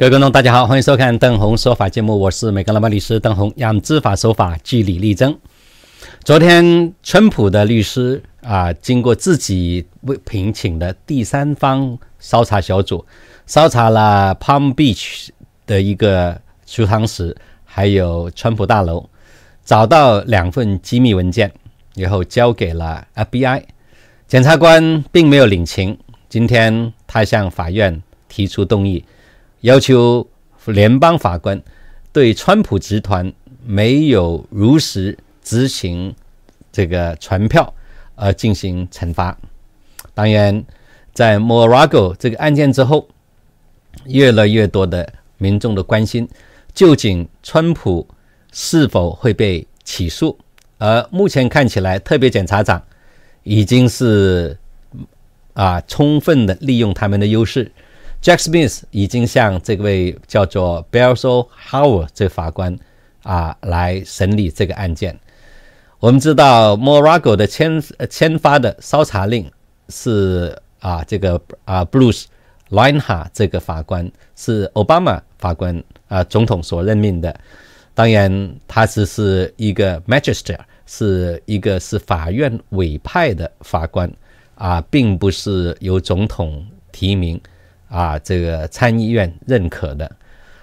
各位观众，大家好，欢迎收看《邓红说法》节目，我是美根老板律师邓红，让知法守法，据理力争。昨天，川普的律师啊，经过自己聘请的第三方搜查小组搜查了 Palm Beach 的一个储藏室，还有川普大楼，找到两份机密文件，然后交给了 FBI。检察官并没有领情，今天他向法院提出动议。要求联邦法官对川普集团没有如实执行这个传票而进行惩罚。当然，在 Morago 这个案件之后，越来越多的民众的关心究竟川普是否会被起诉。而目前看起来，特别检察长已经是啊充分的利用他们的优势。Jack Smith 已经向这位叫做 b e r y o Howard 这法官啊来审理这个案件。我们知道 Morago 的签签发的搜查令是啊这个啊 Bruce r e i n h a 这个法官是 Obama 法官啊总统所任命的。当然，他只是一个 Magistrate，是一个是法院委派的法官啊，并不是由总统提名。啊，这个参议院认可的，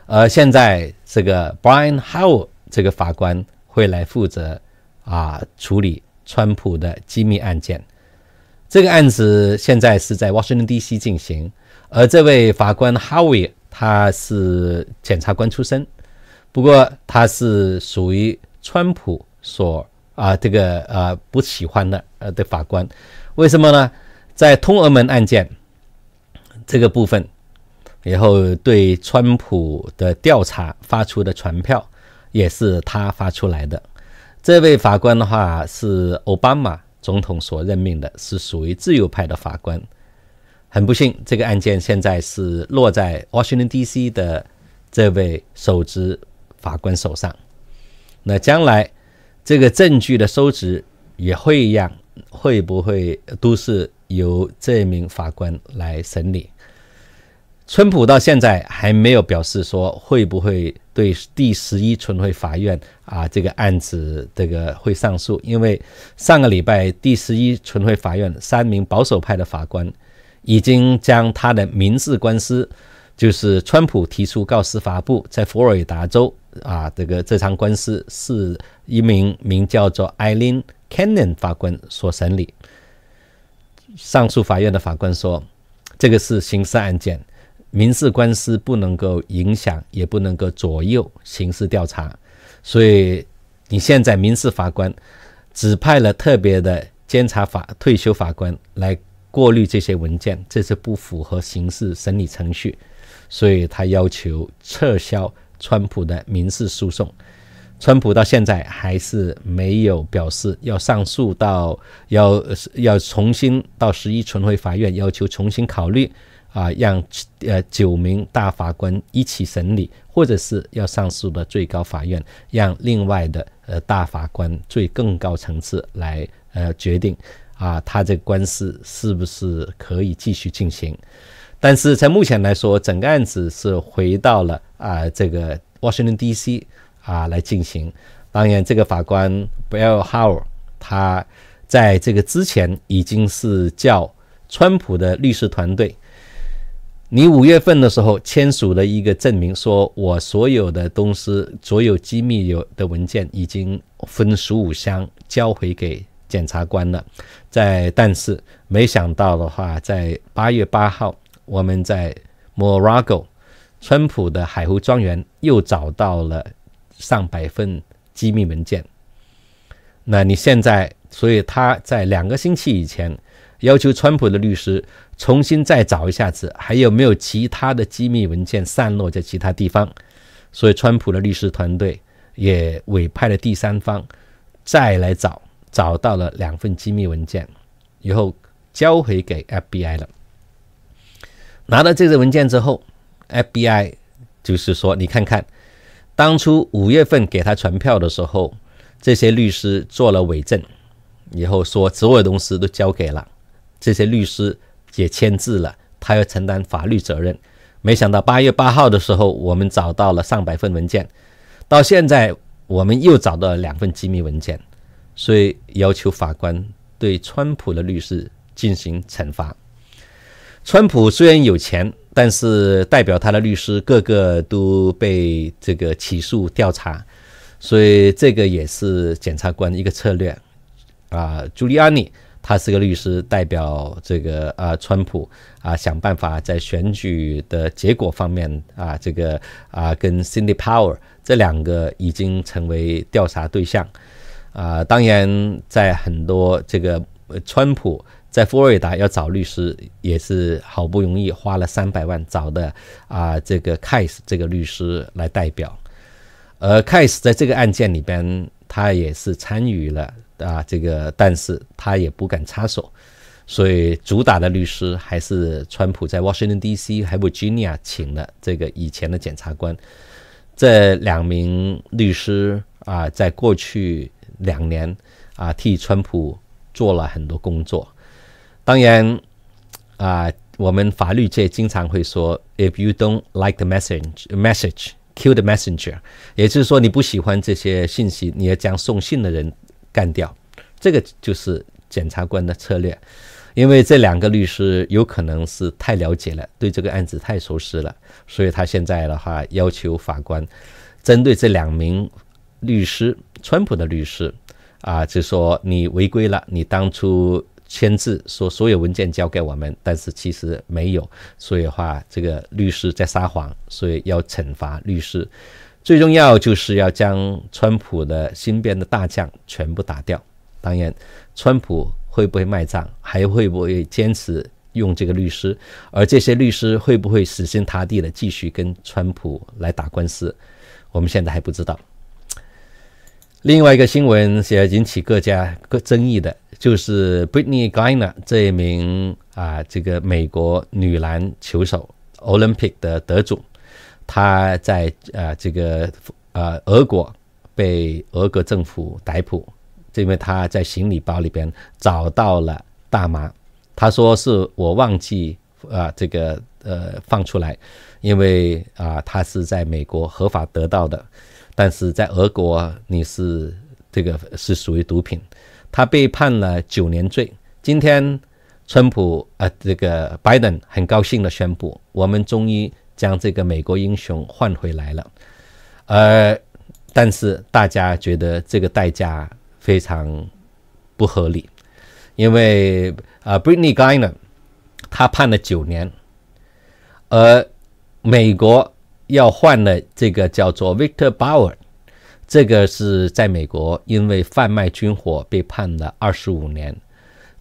而现在这个 Brian h o w e 这个法官会来负责啊处理川普的机密案件。这个案子现在是在 Washington DC 进行，而这位法官 Howie 他是检察官出身，不过他是属于川普所啊这个呃不喜欢的呃的法官，为什么呢？在通俄门案件。这个部分，然后对川普的调查发出的传票也是他发出来的。这位法官的话是奥巴马总统所任命的，是属于自由派的法官。很不幸，这个案件现在是落在华盛 n DC 的这位首席法官手上。那将来这个证据的收集也会一样，会不会都是？由这名法官来审理。川普到现在还没有表示说会不会对第十一巡回法院啊这个案子这个会上诉，因为上个礼拜第十一巡回法院三名保守派的法官已经将他的民事官司，就是川普提出告司法部在佛罗里达州啊这个这场官司是一名名叫做艾琳· o 恩法官所审理。上诉法院的法官说：“这个是刑事案件，民事官司不能够影响，也不能够左右刑事调查。所以，你现在民事法官指派了特别的监察法退休法官来过滤这些文件，这是不符合刑事审理程序。所以，他要求撤销川普的民事诉讼。”川普到现在还是没有表示要上诉到要要重新到十一巡回法院，要求重新考虑啊，让呃九名大法官一起审理，或者是要上诉的最高法院，让另外的呃大法官最更高层次来呃决定啊，他这官司是不是可以继续进行？但是在目前来说，整个案子是回到了啊这个 Washington DC。啊，来进行。当然，这个法官 Bill h o w e 他在这个之前已经是叫川普的律师团队。你五月份的时候签署了一个证明，说我所有的东西，所有机密有的文件已经分十五箱交回给检察官了。在但是没想到的话，在八月八号，我们在 Morago，川普的海湖庄园又找到了。上百份机密文件，那你现在，所以他在两个星期以前要求川普的律师重新再找一下子，还有没有其他的机密文件散落在其他地方？所以川普的律师团队也委派了第三方再来找，找到了两份机密文件，以后交回给 FBI 了。拿到这些文件之后，FBI 就是说，你看看。当初五月份给他传票的时候，这些律师做了伪证，以后说所有东西都交给了，这些律师也签字了，他要承担法律责任。没想到八月八号的时候，我们找到了上百份文件，到现在我们又找到了两份机密文件，所以要求法官对川普的律师进行惩罚。川普虽然有钱。但是代表他的律师个个都被这个起诉调查，所以这个也是检察官一个策略啊。朱利安尼他是个律师，代表这个啊川普啊，想办法在选举的结果方面啊，这个啊跟 Cindy Power 这两个已经成为调查对象啊。当然，在很多这个川普。在佛罗里达要找律师也是好不容易花了三百万找的啊，这个 Case 这个律师来代表，而 Case 在这个案件里边他也是参与了啊，这个但是他也不敢插手，所以主打的律师还是川普在 Washington D.C. 还有 Virginia 请了这个以前的检察官，这两名律师啊，在过去两年啊替川普做了很多工作。当然，啊，我们法律界经常会说，if you don't like the message，message kill the messenger，也就是说，你不喜欢这些信息，你要将送信的人干掉。这个就是检察官的策略，因为这两个律师有可能是太了解了，对这个案子太熟悉了，所以他现在的话要求法官针对这两名律师，川普的律师，啊，就说你违规了，你当初。签字说所有文件交给我们，但是其实没有，所以话这个律师在撒谎，所以要惩罚律师。最重要就是要将川普的新边的大将全部打掉。当然，川普会不会卖账，还会不会坚持用这个律师，而这些律师会不会死心塌地的继续跟川普来打官司，我们现在还不知道。另外一个新闻是要引起各家各争议的。就是 b r i t t a n y Gainer 这一名啊，这个美国女篮球手，Olympic 的得主，她在啊这个啊俄国被俄国政府逮捕，因为她在行李包里边找到了大麻，她说是我忘记啊这个呃放出来，因为啊她是在美国合法得到的，但是在俄国你是这个是属于毒品。他被判了九年罪。今天，川普，呃，这个拜登很高兴的宣布，我们终于将这个美国英雄换回来了。呃，但是大家觉得这个代价非常不合理，因为，呃，Britney Gainer 他判了九年，而美国要换了这个叫做 Victor Bauer。这个是在美国，因为贩卖军火被判了二十五年。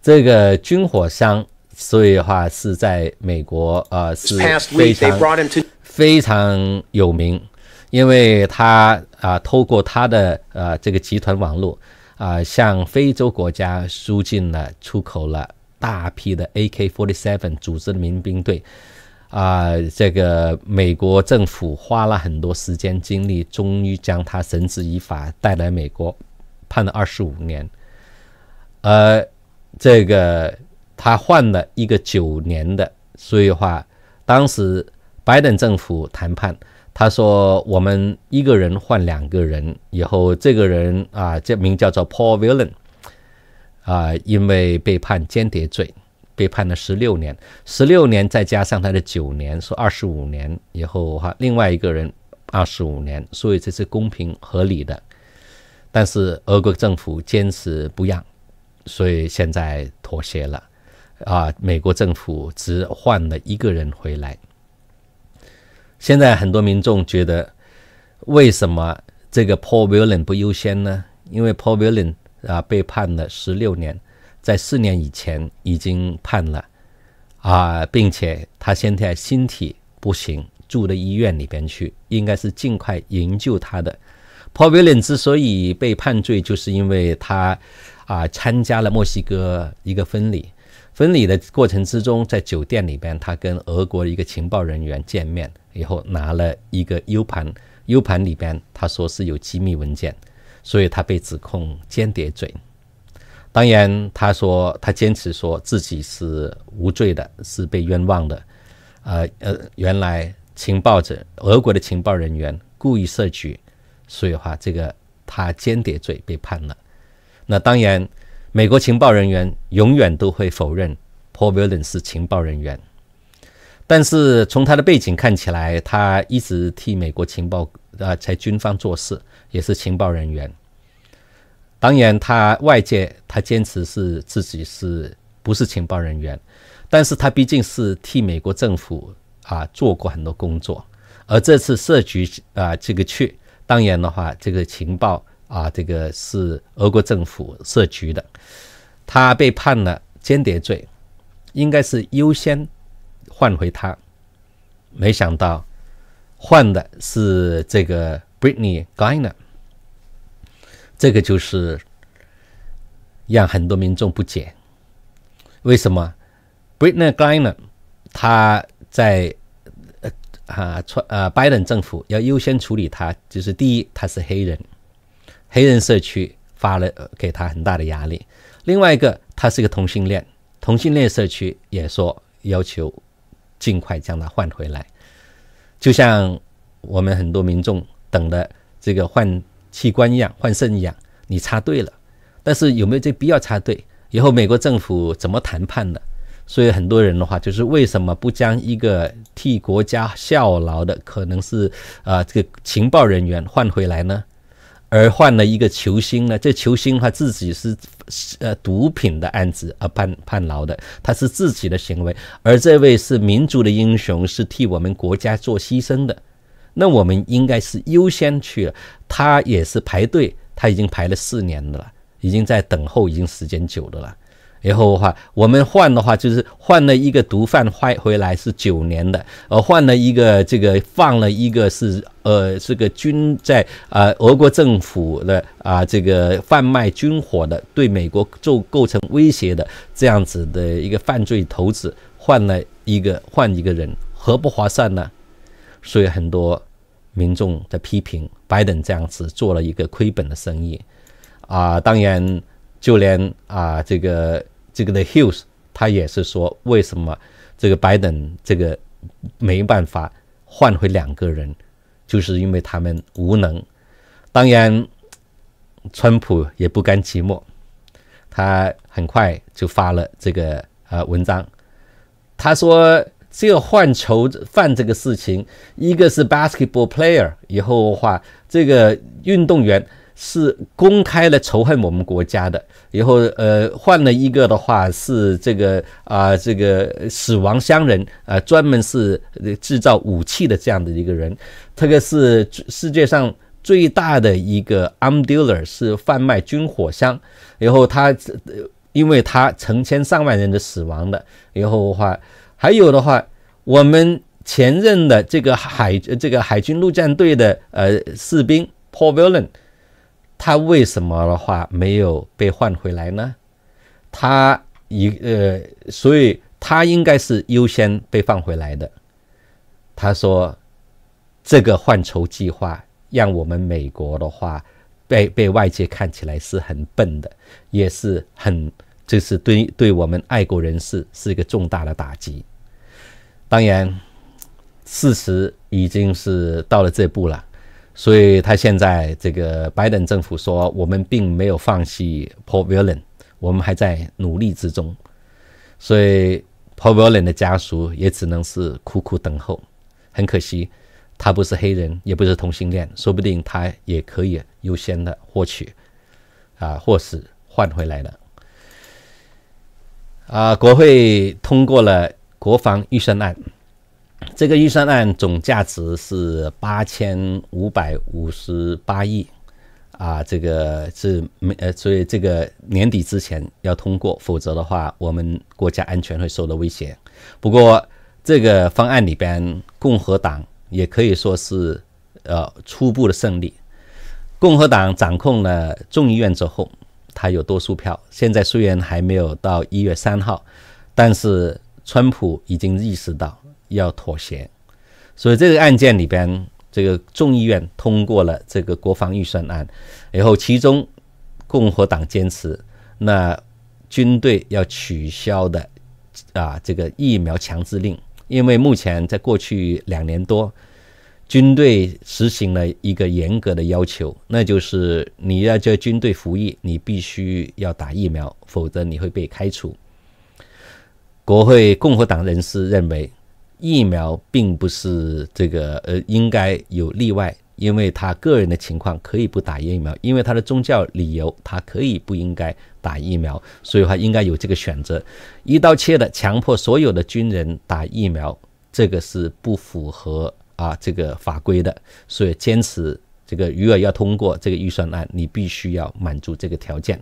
这个军火商，所以的话是在美国，呃，是非常非常有名，因为他啊，透过他的呃这个集团网络啊，向非洲国家输进了、出口了大批的 AK-47 组织的民兵队。啊，这个美国政府花了很多时间精力，终于将他绳之以法，带来美国，判了二十五年。呃，这个他换了一个九年的，所以话，当时拜登政府谈判，他说我们一个人换两个人，以后这个人啊，这名叫做 Paul Villan，啊，因为被判间谍罪。被判了十六年，十六年再加上他的九年，是二十五年。以后哈，另外一个人二十五年，所以这是公平合理的。但是俄国政府坚持不让，所以现在妥协了。啊，美国政府只换了一个人回来。现在很多民众觉得，为什么这个 Paul w i l l i n 不优先呢？因为 Paul w i l l i n 啊，被判了十六年。在四年以前已经判了，啊，并且他现在身体不行，住的医院里边去，应该是尽快营救他的。Paul Villan 之所以被判罪，就是因为他，啊，参加了墨西哥一个婚礼，婚礼的过程之中，在酒店里边，他跟俄国一个情报人员见面以后，拿了一个 U 盘，U 盘里边他说是有机密文件，所以他被指控间谍罪。当然，他说他坚持说自己是无罪的，是被冤枉的。呃呃，原来情报者，俄国的情报人员故意设局，所以话这个他间谍罪被判了。那当然，美国情报人员永远都会否认 p a u l w i l l e n s 是情报人员，但是从他的背景看起来，他一直替美国情报啊在军方做事，也是情报人员。当然，他外界他坚持是自己是不是情报人员，但是他毕竟是替美国政府啊做过很多工作，而这次设局啊这个去，当然的话，这个情报啊这个是俄国政府设局的，他被判了间谍罪，应该是优先换回他，没想到换的是这个 Britney Gainer。这个就是让很多民众不解，为什么 Britney Garner 他在啊川啊拜登政府要优先处理他？就是第一，他是黑人，黑人社区发了给他很大的压力；另外一个，他是一个同性恋，同性恋社区也说要求尽快将他换回来。就像我们很多民众等的这个换。器官一样，换肾一样，你插队了，但是有没有这必要插队？以后美国政府怎么谈判呢？所以很多人的话就是为什么不将一个替国家效劳的，可能是啊这个情报人员换回来呢？而换了一个球星呢？这球星他自己是呃毒品的案子而判判牢的，他是自己的行为，而这位是民族的英雄，是替我们国家做牺牲的。那我们应该是优先去，他也是排队，他已经排了四年的了，已经在等候，已经时间久的了。然后的话，我们换的话，就是换了一个毒贩换回来是九年的，而换了一个这个放了一个是呃这个军在呃俄国政府的啊这个贩卖军火的，对美国构构成威胁的这样子的一个犯罪头子，换了一个换一个人，合不划算呢？所以很多。民众的批评，拜登这样子做了一个亏本的生意，啊，当然，就连啊这个这个的 Hill，他也是说，为什么这个拜登这个没办法换回两个人，就是因为他们无能。当然，川普也不甘寂寞，他很快就发了这个啊文章，他说。这个换囚犯这个事情，一个是 basketball player 以后的话，这个运动员是公开的仇恨我们国家的。以后呃，换了一个的话是这个啊，这个死亡商人啊，专门是制造武器的这样的一个人，特别是世界上最大的一个 arm dealer 是贩卖军火商。然后他因为他成千上万人的死亡的，然后的话。还有的话，我们前任的这个海这个海军陆战队的呃士兵 Paul Villan，他为什么的话没有被换回来呢？他一呃，所以他应该是优先被放回来的。他说，这个换筹计划让我们美国的话被被外界看起来是很笨的，也是很。这是对对我们爱国人士是一个重大的打击。当然，事实已经是到了这步了，所以他现在这个拜登政府说我们并没有放弃 Paul w l l e n 我们还在努力之中。所以 Paul w l l e n 的家属也只能是苦苦等候。很可惜，他不是黑人，也不是同性恋，说不定他也可以优先的获取，啊，或是换回来了。啊，国会通过了国防预算案，这个预算案总价值是八千五百五十八亿，啊，这个是没呃，所以这个年底之前要通过，否则的话，我们国家安全会受到威胁。不过，这个方案里边，共和党也可以说是呃初步的胜利，共和党掌控了众议院之后。他有多数票。现在虽然还没有到一月三号，但是川普已经意识到要妥协，所以这个案件里边，这个众议院通过了这个国防预算案，然后其中共和党坚持，那军队要取消的啊这个疫苗强制令，因为目前在过去两年多。军队实行了一个严格的要求，那就是你要在军队服役，你必须要打疫苗，否则你会被开除。国会共和党人士认为，疫苗并不是这个呃应该有例外，因为他个人的情况可以不打疫苗，因为他的宗教理由，他可以不应该打疫苗，所以他应该有这个选择。一刀切的强迫所有的军人打疫苗，这个是不符合。啊，这个法规的，所以坚持这个余额要通过这个预算案，你必须要满足这个条件。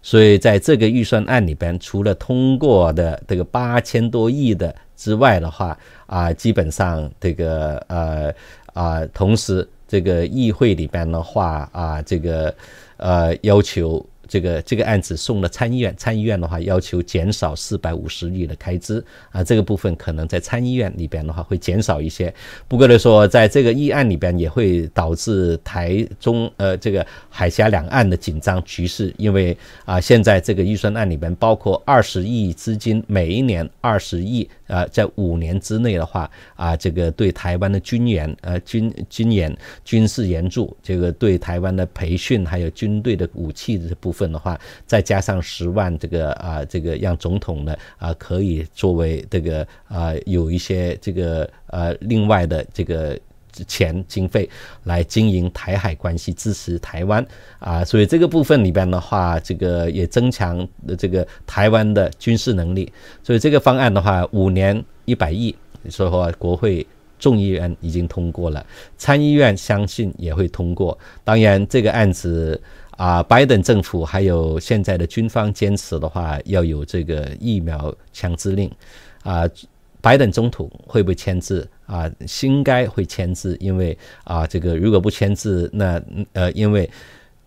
所以在这个预算案里边，除了通过的这个八千多亿的之外的话，啊，基本上这个呃啊，同时这个议会里边的话啊，这个呃要求。这个这个案子送了参议院，参议院的话要求减少四百五十亿的开支啊，这个部分可能在参议院里边的话会减少一些，不过来说在这个议案里边也会导致台中呃这个海峡两岸的紧张局势，因为啊现在这个预算案里边包括二十亿资金，每一年二十亿啊，在五年之内的话啊这个对台湾的军援呃军军演军事援助，这个对台湾的培训还有军队的武器这部份的话，再加上十万这个啊，这个让总统呢啊可以作为这个啊有一些这个呃另外的这个钱经费来经营台海关系，支持台湾啊，所以这个部分里边的话，这个也增强这个台湾的军事能力。所以这个方案的话，五年一百亿，所以说国会众议院已经通过了，参议院相信也会通过。当然这个案子。啊，拜登政府还有现在的军方坚持的话，要有这个疫苗强制令。啊，拜登总统会不会签字？啊，应该会签字，因为啊，这个如果不签字，那呃，因为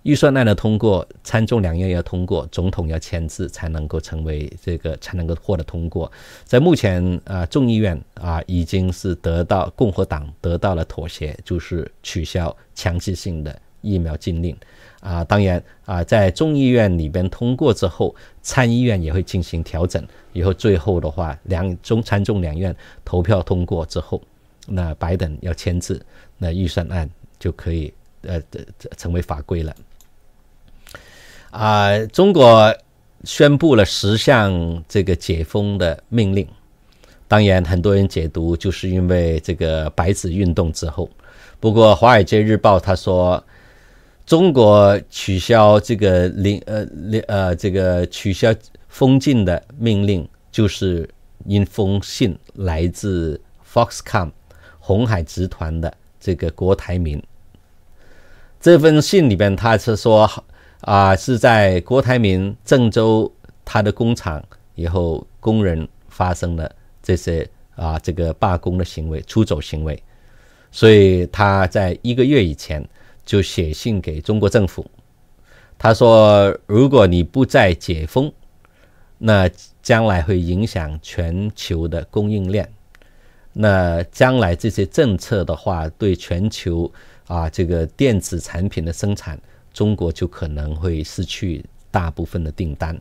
预算案的通过，参众两院要通过，总统要签字才能够成为这个，才能够获得通过。在目前啊，众议院啊，已经是得到共和党得到了妥协，就是取消强制性的疫苗禁令。啊，当然啊，在众议院里边通过之后，参议院也会进行调整，以后最后的话，两中参众两院投票通过之后，那拜登要签字，那预算案就可以呃，成为法规了。啊，中国宣布了十项这个解封的命令，当然很多人解读就是因为这个白纸运动之后，不过《华尔街日报》他说。中国取消这个零呃零呃这个取消封禁的命令，就是一封信来自 Foxconn 红海集团的这个郭台铭。这封信里边他是说，啊，是在郭台铭郑州他的工厂以后，工人发生了这些啊这个罢工的行为、出走行为，所以他在一个月以前。就写信给中国政府，他说：“如果你不再解封，那将来会影响全球的供应链。那将来这些政策的话，对全球啊这个电子产品的生产，中国就可能会失去大部分的订单。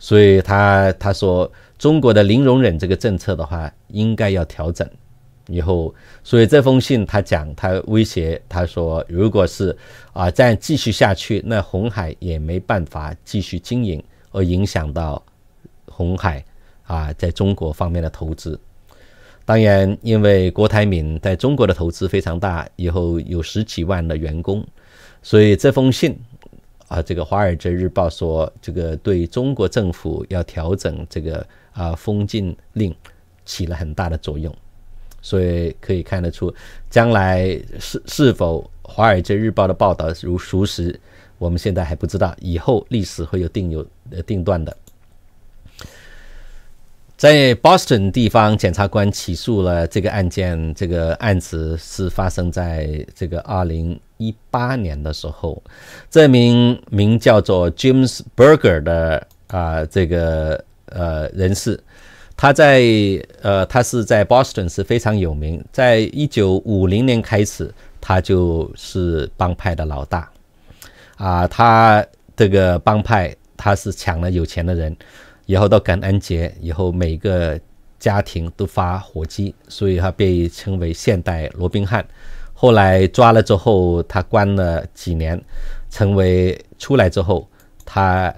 所以他他说中国的零容忍这个政策的话，应该要调整。”以后，所以这封信他讲，他威胁他说，如果是啊，再继续下去，那红海也没办法继续经营，而影响到红海啊在中国方面的投资。当然，因为郭台铭在中国的投资非常大，以后有十几万的员工，所以这封信啊，这个《华尔街日报》说，这个对中国政府要调整这个啊封禁令，起了很大的作用。所以可以看得出，将来是是否《华尔街日报》的报道如属实，我们现在还不知道。以后历史会有定有呃定断的。在 Boston 地方，检察官起诉了这个案件。这个案子是发生在这个二零一八年的时候，这名名叫做 James Berger 的啊，这个呃人士。他在呃，他是在 Boston 是非常有名。在一九五零年开始，他就是帮派的老大啊。他这个帮派，他是抢了有钱的人，以后到感恩节以后，每个家庭都发火鸡，所以他被称为现代罗宾汉。后来抓了之后，他关了几年，成为出来之后，他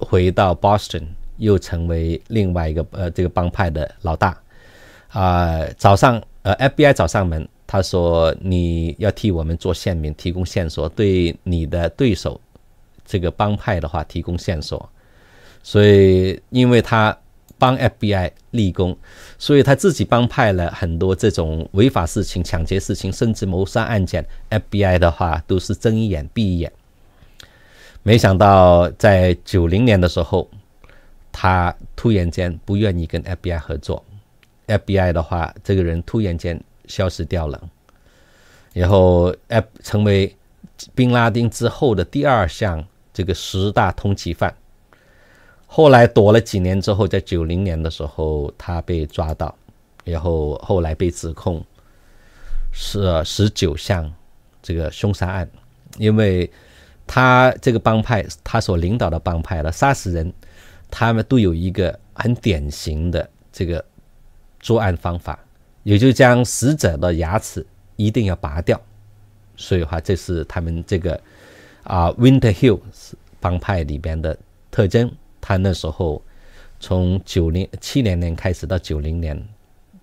回到 Boston。又成为另外一个呃这个帮派的老大，啊，早上呃 FBI 找上门，他说你要替我们做线民，提供线索，对你的对手这个帮派的话提供线索，所以因为他帮 FBI 立功，所以他自己帮派了很多这种违法事情、抢劫事情，甚至谋杀案件，FBI 的话都是睁一眼闭一眼。没想到在九零年的时候。他突然间不愿意跟 FBI 合作，FBI 的话，这个人突然间消失掉了，然后 F 成为宾拉丁之后的第二项这个十大通缉犯。后来躲了几年之后，在九零年的时候，他被抓到，然后后来被指控是十九项这个凶杀案，因为他这个帮派，他所领导的帮派了，杀死人。他们都有一个很典型的这个作案方法，也就将死者的牙齿一定要拔掉。所以话，这是他们这个啊 Winterhill 帮派里边的特征。他那时候从九零七零年开始到九零年，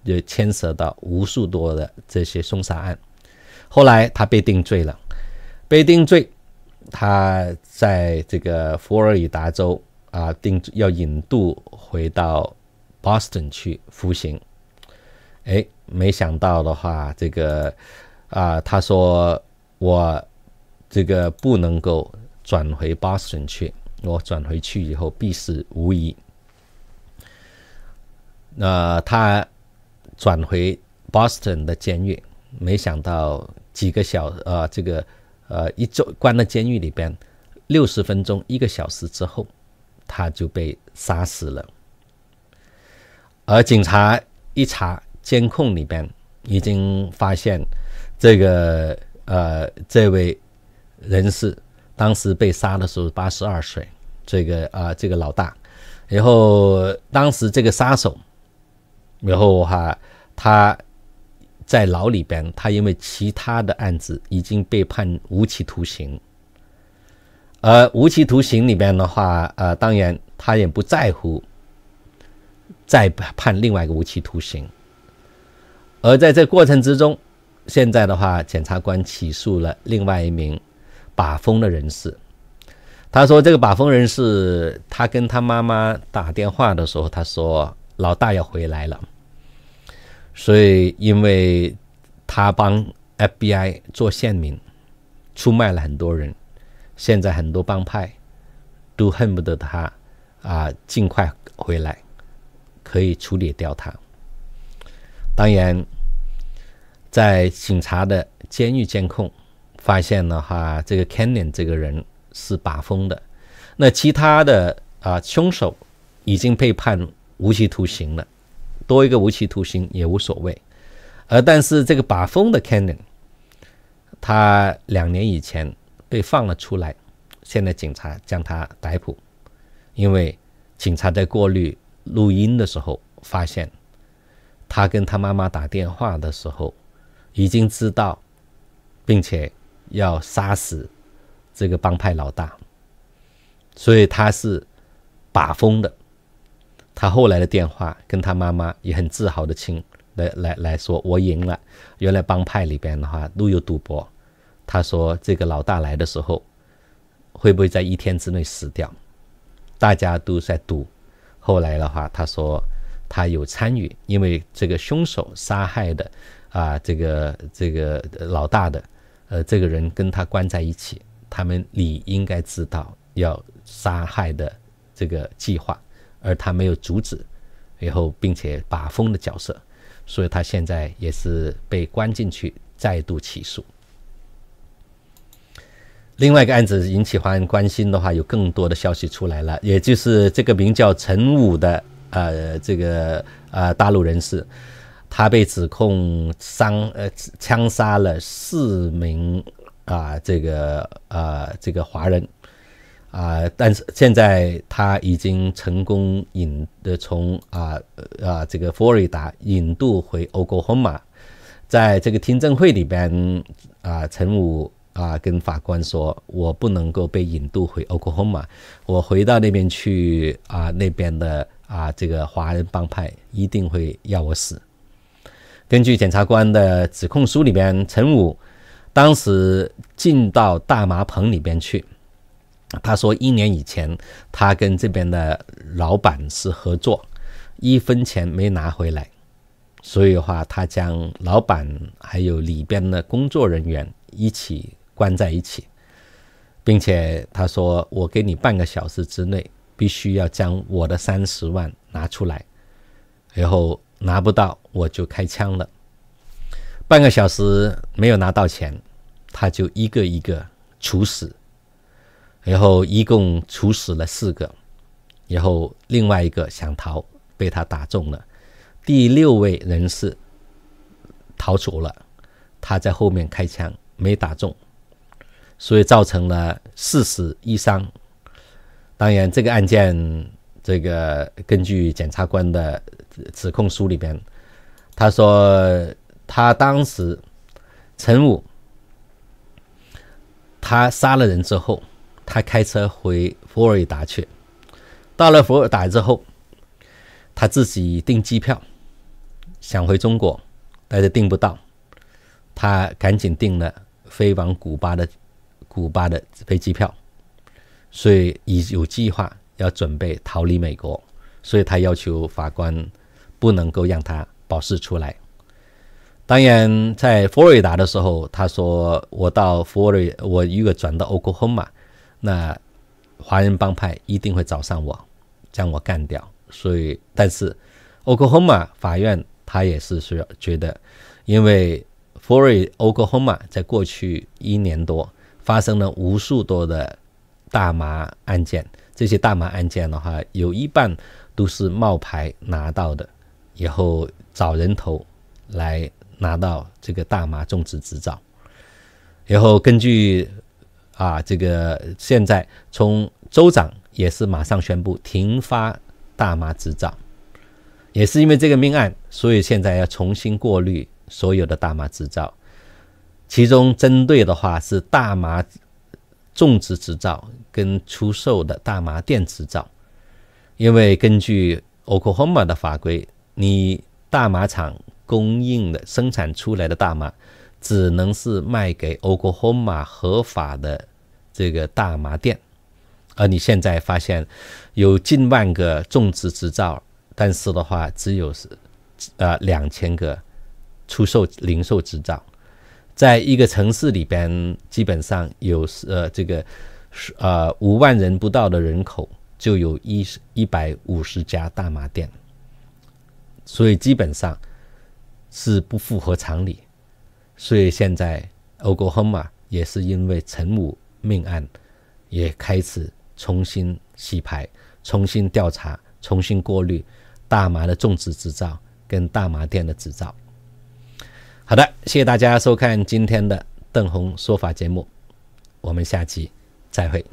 就牵涉到无数多的这些凶杀案。后来他被定罪了，被定罪，他在这个佛罗里达州。啊，定要引渡回到 Boston 去服刑。哎，没想到的话，这个啊，他说我这个不能够转回 Boston 去，我转回去以后必死无疑。那他转回 Boston 的监狱，没想到几个小呃，这个呃一周关在监狱里边，六十分钟、一个小时之后。他就被杀死了，而警察一查监控里边，已经发现这个呃这位人士当时被杀的时候八十二岁，这个啊这个老大，然后当时这个杀手，然后哈他在牢里边，他因为其他的案子已经被判无期徒刑。而无期徒刑里面的话，呃，当然他也不在乎再判另外一个无期徒刑。而在这过程之中，现在的话，检察官起诉了另外一名把风的人士。他说，这个把风人士，他跟他妈妈打电话的时候，他说老大要回来了。所以，因为他帮 FBI 做县民，出卖了很多人。现在很多帮派都恨不得他啊尽快回来，可以处理掉他。当然，在警察的监狱监控发现的话，这个 c a n o n 这个人是把风的。那其他的啊凶手已经被判无期徒刑了，多一个无期徒刑也无所谓。而但是这个把风的 c a n o n 他两年以前。被放了出来，现在警察将他逮捕，因为警察在过滤录音的时候发现，他跟他妈妈打电话的时候，已经知道，并且要杀死这个帮派老大，所以他是把风的。他后来的电话跟他妈妈也很自豪的亲来来来说：“我赢了。”原来帮派里边的话都有赌博。他说：“这个老大来的时候，会不会在一天之内死掉？大家都在赌。后来的话，他说他有参与，因为这个凶手杀害的啊，这个这个老大的，呃，这个人跟他关在一起，他们理应该知道要杀害的这个计划，而他没有阻止，然后并且把风的角色，所以他现在也是被关进去，再度起诉。”另外一个案子引起人关心的话，有更多的消息出来了，也就是这个名叫陈武的，呃，这个呃大陆人士，他被指控伤呃枪杀了四名啊这个啊这个华人，啊，但是现在他已经成功引的从啊啊这个佛罗里达引渡回欧克拉荷马，在这个听证会里边啊陈武。啊，跟法官说，我不能够被引渡回 a 克 o m 马，我回到那边去啊，那边的啊，这个华人帮派一定会要我死。根据检察官的指控书里边，陈武当时进到大麻棚里边去，他说一年以前，他跟这边的老板是合作，一分钱没拿回来，所以的话，他将老板还有里边的工作人员一起。关在一起，并且他说：“我给你半个小时之内，必须要将我的三十万拿出来，然后拿不到我就开枪了。”半个小时没有拿到钱，他就一个一个处死，然后一共处死了四个，然后另外一个想逃，被他打中了。第六位人士逃走了，他在后面开枪没打中。所以造成了四死一伤。当然，这个案件，这个根据检察官的指控书里边，他说他当时陈武他杀了人之后，他开车回佛罗里达去，到了佛罗里达之后，他自己订机票想回中国，但是订不到，他赶紧订了飞往古巴的。古巴的飞机票，所以已有计划要准备逃离美国，所以他要求法官不能够让他保释出来。当然，在佛罗里达的时候，他说：“我到佛罗里，我如果转到 Oklahoma，那华人帮派一定会找上我，将我干掉。”所以，但是 Oklahoma 法院他也是需要觉得，因为佛瑞 Oklahoma 在过去一年多。发生了无数多的大麻案件，这些大麻案件的话，有一半都是冒牌拿到的，然后找人头来拿到这个大麻种植执照，然后根据啊这个现在从州长也是马上宣布停发大麻执照，也是因为这个命案，所以现在要重新过滤所有的大麻执照。其中针对的话是大麻种植执照跟出售的大麻店执照，因为根据 Oklahoma 的法规，你大麻厂供应的生产出来的大麻只能是卖给 Oklahoma 合法的这个大麻店，而你现在发现有近万个种植执照，但是的话只有是呃两千个出售零售执照。在一个城市里边，基本上有呃这个，呃五万人不到的人口，就有一一百五十家大麻店，所以基本上是不符合常理，所以现在俄 o m 马也是因为陈母命案，也开始重新洗牌、重新调查、重新过滤大麻的种植、制造跟大麻店的制造。好的，谢谢大家收看今天的邓红说法节目，我们下期再会。